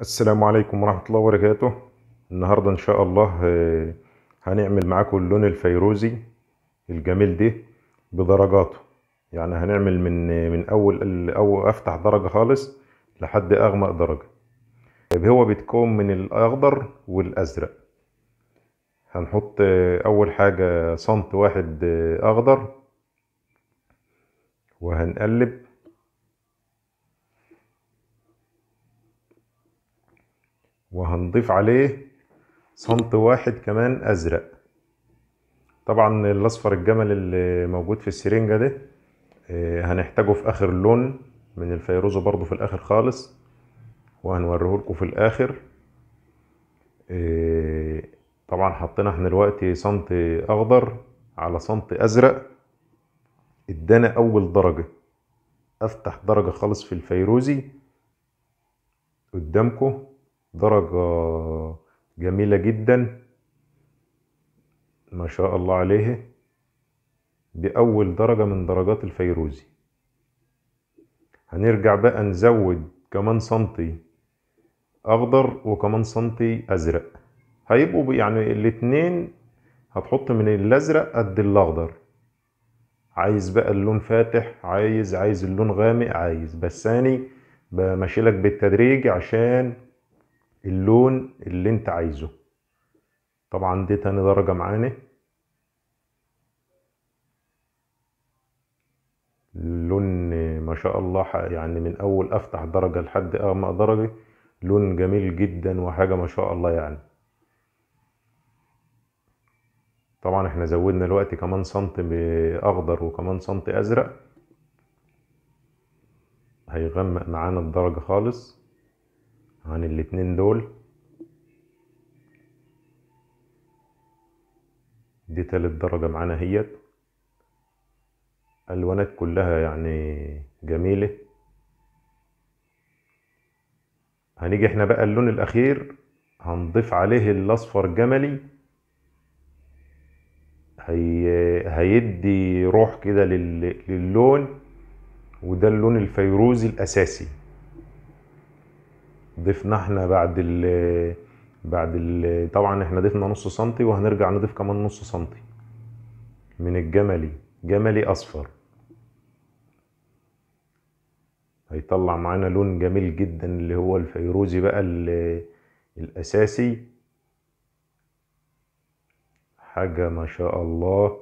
السلام عليكم ورحمة الله وبركاته النهاردة ان شاء الله آه، هنعمل معاكم اللون الفيروزي الجميل ده بدرجاته يعني هنعمل من من اول او افتح درجة خالص لحد اغمق درجة طيب، هو بيتكون من الاخضر والازرق هنحط آه، اول حاجة سنت واحد آه، اخضر وهنقلب وهنضيف عليه صمت واحد كمان ازرق طبعا الاصفر الجمل اللي موجود في السرنجة ده آه، هنحتاجه في اخر لون من الفيروزه برضو في الاخر خالص وهنوريه لكم في الاخر آه، طبعا حطينا احنا دلوقتي صمت اخضر على صمت ازرق ادانا اول درجة افتح درجة خالص في الفيروزي قدامكم درجة جميلة جدا ما شاء الله عليه بأول درجة من درجات الفيروزي هنرجع بقى نزود كمان سنتي أخضر وكمان سنتي أزرق هيبقوا يعني الاتنين هتحط من الأزرق قد الأخضر عايز بقى اللون فاتح عايز عايز اللون غامق عايز بس أنا بمشيلك بالتدريج عشان اللون اللي انت عايزه طبعا دي تاني درجة معانا لون ما شاء الله يعني من اول افتح درجة لحد اغمق درجة لون جميل جدا وحاجة ما شاء الله يعني طبعا احنا زودنا الوقت كمان سنتي اخضر وكمان سنتي ازرق هيغمق معانا الدرجة خالص عن الاتنين دول دي تالت درجة معانا هيت الوانات كلها يعني جميلة هنيجي احنا بقى اللون الاخير هنضيف عليه الاصفر جملي هي... هيدي روح كده لل... للون وده اللون الفيروزي الاساسي ضفنا احنا بعد ال بعد ال طبعا احنا ضفنا نص سنتي وهنرجع نضيف كمان نص سنتي من الجملي جملي اصفر هيطلع معانا لون جميل جدا اللي هو الفيروزي بقى الاساسي حاجة ما شاء الله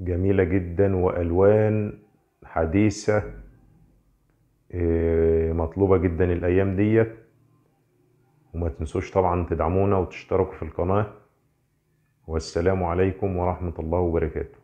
جميلة جدا والوان حديثة إيه مطلوبة جدا الأيام ديت وما تنسوش طبعا تدعمونا وتشتركوا في القناة والسلام عليكم ورحمة الله وبركاته